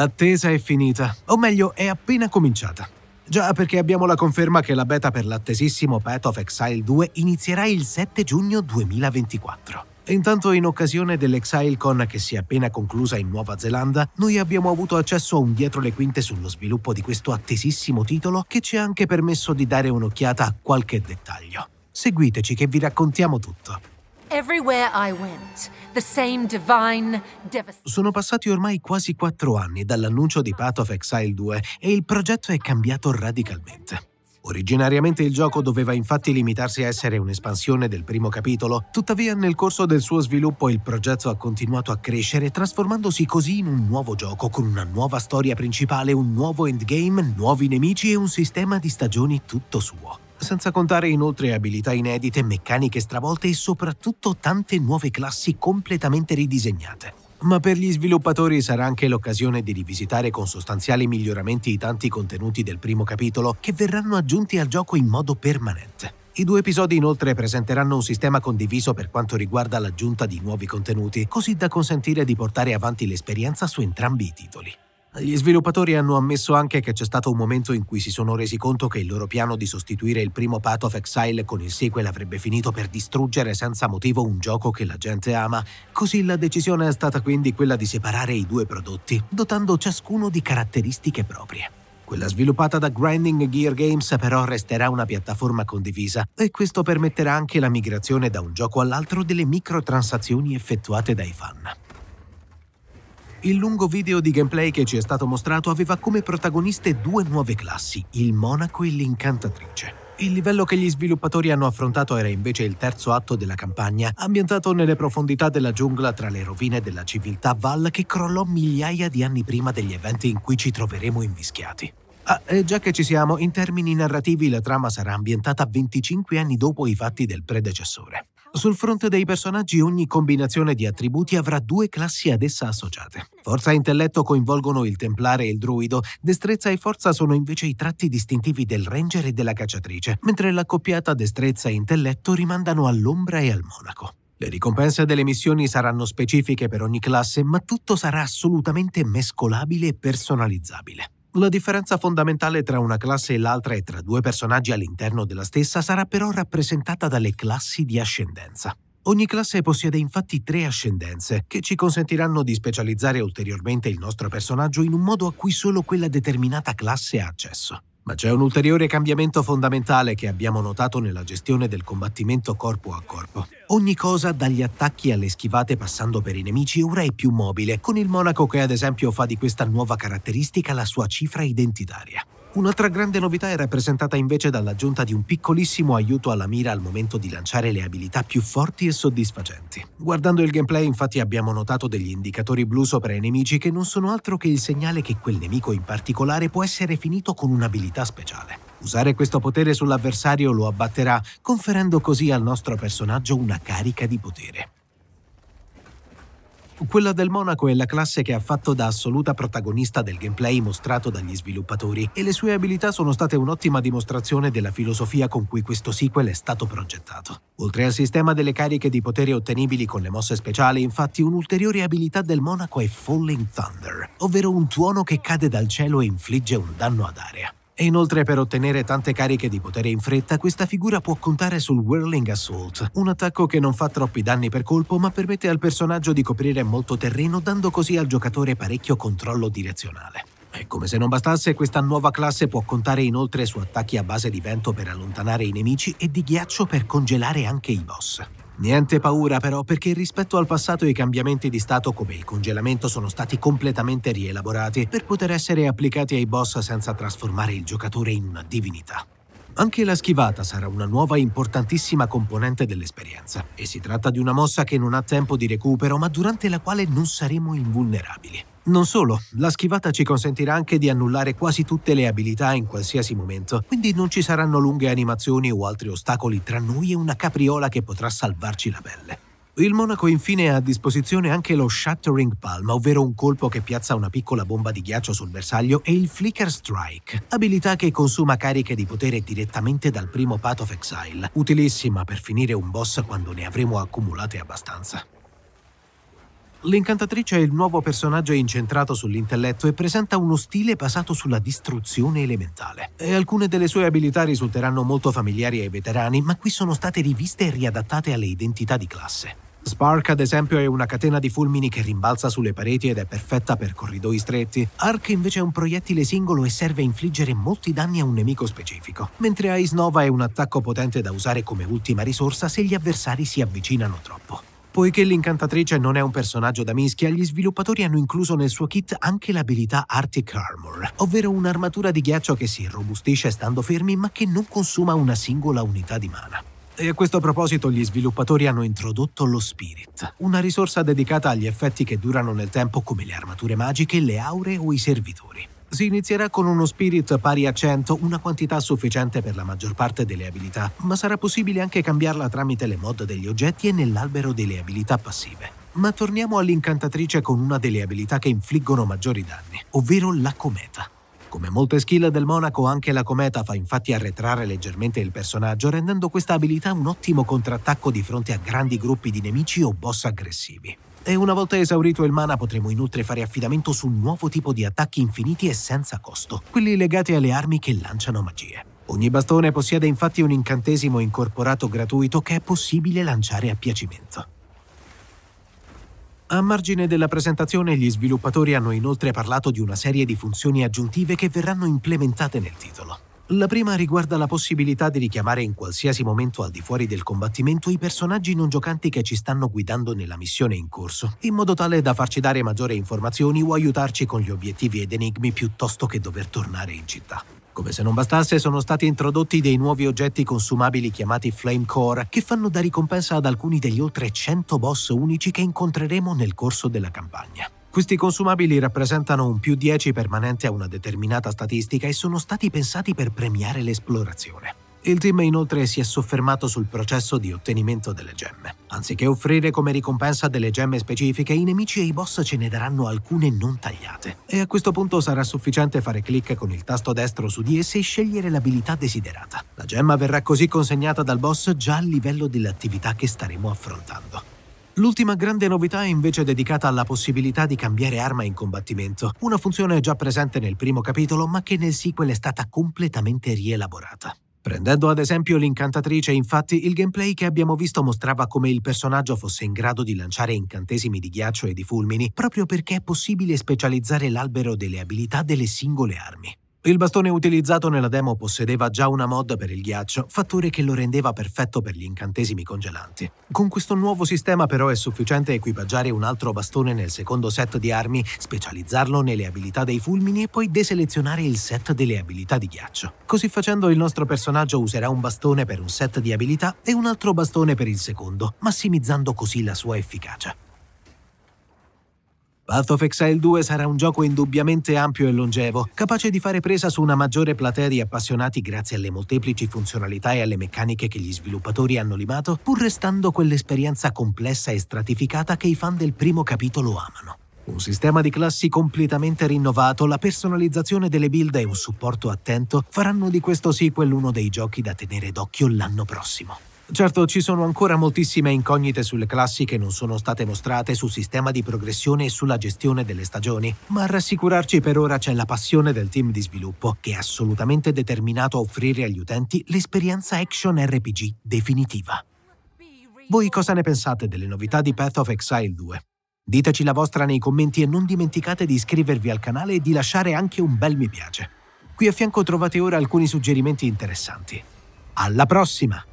L'attesa è finita, o meglio è appena cominciata. Già perché abbiamo la conferma che la beta per l'attesissimo Path of Exile 2 inizierà il 7 giugno 2024. Intanto in occasione dell'ExileCon che si è appena conclusa in Nuova Zelanda, noi abbiamo avuto accesso a un dietro le quinte sullo sviluppo di questo attesissimo titolo che ci ha anche permesso di dare un'occhiata a qualche dettaglio. Seguiteci che vi raccontiamo tutto. Sono passati ormai quasi quattro anni dall'annuncio di Path of Exile 2 e il progetto è cambiato radicalmente. Originariamente il gioco doveva infatti limitarsi a essere un'espansione del primo capitolo, tuttavia nel corso del suo sviluppo il progetto ha continuato a crescere trasformandosi così in un nuovo gioco con una nuova storia principale, un nuovo endgame, nuovi nemici e un sistema di stagioni tutto suo senza contare inoltre abilità inedite, meccaniche stravolte e soprattutto tante nuove classi completamente ridisegnate. Ma per gli sviluppatori sarà anche l'occasione di rivisitare con sostanziali miglioramenti i tanti contenuti del primo capitolo che verranno aggiunti al gioco in modo permanente. I due episodi inoltre presenteranno un sistema condiviso per quanto riguarda l'aggiunta di nuovi contenuti, così da consentire di portare avanti l'esperienza su entrambi i titoli. Gli sviluppatori hanno ammesso anche che c'è stato un momento in cui si sono resi conto che il loro piano di sostituire il primo Path of Exile con il sequel avrebbe finito per distruggere senza motivo un gioco che la gente ama, così la decisione è stata quindi quella di separare i due prodotti, dotando ciascuno di caratteristiche proprie. Quella sviluppata da Grinding Gear Games però resterà una piattaforma condivisa e questo permetterà anche la migrazione da un gioco all'altro delle microtransazioni effettuate dai fan. Il lungo video di gameplay che ci è stato mostrato aveva come protagoniste due nuove classi, il monaco e l'incantatrice. Il livello che gli sviluppatori hanno affrontato era invece il terzo atto della campagna, ambientato nelle profondità della giungla tra le rovine della civiltà Val che crollò migliaia di anni prima degli eventi in cui ci troveremo invischiati. Ah, e già che ci siamo, in termini narrativi la trama sarà ambientata 25 anni dopo i fatti del predecessore. Sul fronte dei personaggi ogni combinazione di attributi avrà due classi ad essa associate. Forza e intelletto coinvolgono il templare e il druido, destrezza e forza sono invece i tratti distintivi del ranger e della cacciatrice, mentre l'accoppiata destrezza e intelletto rimandano all'ombra e al monaco. Le ricompense delle missioni saranno specifiche per ogni classe, ma tutto sarà assolutamente mescolabile e personalizzabile. La differenza fondamentale tra una classe e l'altra e tra due personaggi all'interno della stessa sarà però rappresentata dalle classi di ascendenza. Ogni classe possiede infatti tre ascendenze, che ci consentiranno di specializzare ulteriormente il nostro personaggio in un modo a cui solo quella determinata classe ha accesso. Ma c'è un ulteriore cambiamento fondamentale che abbiamo notato nella gestione del combattimento corpo a corpo. Ogni cosa, dagli attacchi alle schivate passando per i nemici, ora è più mobile, con il monaco che ad esempio fa di questa nuova caratteristica la sua cifra identitaria. Un'altra grande novità è rappresentata invece dall'aggiunta di un piccolissimo aiuto alla mira al momento di lanciare le abilità più forti e soddisfacenti. Guardando il gameplay infatti abbiamo notato degli indicatori blu sopra i nemici che non sono altro che il segnale che quel nemico in particolare può essere finito con un'abilità speciale. Usare questo potere sull'avversario lo abbatterà, conferendo così al nostro personaggio una carica di potere. Quella del Monaco è la classe che ha fatto da assoluta protagonista del gameplay mostrato dagli sviluppatori e le sue abilità sono state un'ottima dimostrazione della filosofia con cui questo sequel è stato progettato. Oltre al sistema delle cariche di potere ottenibili con le mosse speciali, infatti, un'ulteriore abilità del Monaco è Falling Thunder, ovvero un tuono che cade dal cielo e infligge un danno ad area. E inoltre per ottenere tante cariche di potere in fretta, questa figura può contare sul Whirling Assault, un attacco che non fa troppi danni per colpo ma permette al personaggio di coprire molto terreno dando così al giocatore parecchio controllo direzionale. E come se non bastasse, questa nuova classe può contare inoltre su attacchi a base di vento per allontanare i nemici e di ghiaccio per congelare anche i boss. Niente paura però perché rispetto al passato i cambiamenti di stato come il congelamento sono stati completamente rielaborati per poter essere applicati ai boss senza trasformare il giocatore in una divinità. Anche la schivata sarà una nuova importantissima componente dell'esperienza e si tratta di una mossa che non ha tempo di recupero ma durante la quale non saremo invulnerabili. Non solo, la schivata ci consentirà anche di annullare quasi tutte le abilità in qualsiasi momento, quindi non ci saranno lunghe animazioni o altri ostacoli tra noi e una capriola che potrà salvarci la pelle. Il monaco infine ha a disposizione anche lo Shattering Palm, ovvero un colpo che piazza una piccola bomba di ghiaccio sul bersaglio, e il Flicker Strike, abilità che consuma cariche di potere direttamente dal primo Path of Exile, utilissima per finire un boss quando ne avremo accumulate abbastanza. L'incantatrice è il nuovo personaggio incentrato sull'intelletto e presenta uno stile basato sulla distruzione elementale. E alcune delle sue abilità risulteranno molto familiari ai veterani, ma qui sono state riviste e riadattate alle identità di classe. Spark, ad esempio, è una catena di fulmini che rimbalza sulle pareti ed è perfetta per corridoi stretti. Ark invece è un proiettile singolo e serve a infliggere molti danni a un nemico specifico, mentre Ice Nova è un attacco potente da usare come ultima risorsa se gli avversari si avvicinano troppo. Poiché l'incantatrice non è un personaggio da mischia, gli sviluppatori hanno incluso nel suo kit anche l'abilità Arctic Armor, ovvero un'armatura di ghiaccio che si irrobustisce stando fermi ma che non consuma una singola unità di mana. E a questo proposito gli sviluppatori hanno introdotto lo Spirit, una risorsa dedicata agli effetti che durano nel tempo come le armature magiche, le aure o i servitori. Si inizierà con uno spirit pari a 100, una quantità sufficiente per la maggior parte delle abilità, ma sarà possibile anche cambiarla tramite le mod degli oggetti e nell'albero delle abilità passive. Ma torniamo all'incantatrice con una delle abilità che infliggono maggiori danni, ovvero la cometa. Come molte skill del monaco, anche la cometa fa infatti arretrare leggermente il personaggio, rendendo questa abilità un ottimo contrattacco di fronte a grandi gruppi di nemici o boss aggressivi. E una volta esaurito il mana potremo inoltre fare affidamento su un nuovo tipo di attacchi infiniti e senza costo, quelli legati alle armi che lanciano magie. Ogni bastone possiede infatti un incantesimo incorporato gratuito che è possibile lanciare a piacimento. A margine della presentazione gli sviluppatori hanno inoltre parlato di una serie di funzioni aggiuntive che verranno implementate nel titolo. La prima riguarda la possibilità di richiamare in qualsiasi momento al di fuori del combattimento i personaggi non giocanti che ci stanno guidando nella missione in corso, in modo tale da farci dare maggiori informazioni o aiutarci con gli obiettivi ed enigmi piuttosto che dover tornare in città. Come se non bastasse, sono stati introdotti dei nuovi oggetti consumabili chiamati Flame Core, che fanno da ricompensa ad alcuni degli oltre 100 boss unici che incontreremo nel corso della campagna. Questi consumabili rappresentano un più 10 permanente a una determinata statistica e sono stati pensati per premiare l'esplorazione. Il team inoltre si è soffermato sul processo di ottenimento delle gemme. Anziché offrire come ricompensa delle gemme specifiche, i nemici e i boss ce ne daranno alcune non tagliate. E a questo punto sarà sufficiente fare clic con il tasto destro su di esse e scegliere l'abilità desiderata. La gemma verrà così consegnata dal boss già a livello dell'attività che staremo affrontando. L'ultima grande novità è invece dedicata alla possibilità di cambiare arma in combattimento, una funzione già presente nel primo capitolo ma che nel sequel è stata completamente rielaborata. Prendendo ad esempio l'incantatrice, infatti, il gameplay che abbiamo visto mostrava come il personaggio fosse in grado di lanciare incantesimi di ghiaccio e di fulmini, proprio perché è possibile specializzare l'albero delle abilità delle singole armi. Il bastone utilizzato nella demo possedeva già una mod per il ghiaccio, fattore che lo rendeva perfetto per gli incantesimi congelanti. Con questo nuovo sistema però è sufficiente equipaggiare un altro bastone nel secondo set di armi, specializzarlo nelle abilità dei fulmini e poi deselezionare il set delle abilità di ghiaccio. Così facendo il nostro personaggio userà un bastone per un set di abilità e un altro bastone per il secondo, massimizzando così la sua efficacia. Path of Exile 2 sarà un gioco indubbiamente ampio e longevo, capace di fare presa su una maggiore platea di appassionati grazie alle molteplici funzionalità e alle meccaniche che gli sviluppatori hanno limato, pur restando quell'esperienza complessa e stratificata che i fan del primo capitolo amano. Un sistema di classi completamente rinnovato, la personalizzazione delle build e un supporto attento faranno di questo sequel uno dei giochi da tenere d'occhio l'anno prossimo. Certo, ci sono ancora moltissime incognite sulle classi che non sono state mostrate sul sistema di progressione e sulla gestione delle stagioni, ma a rassicurarci per ora c'è la passione del team di sviluppo, che è assolutamente determinato a offrire agli utenti l'esperienza action RPG definitiva. Voi cosa ne pensate delle novità di Path of Exile 2? Diteci la vostra nei commenti e non dimenticate di iscrivervi al canale e di lasciare anche un bel mi piace. Qui a fianco trovate ora alcuni suggerimenti interessanti. Alla prossima!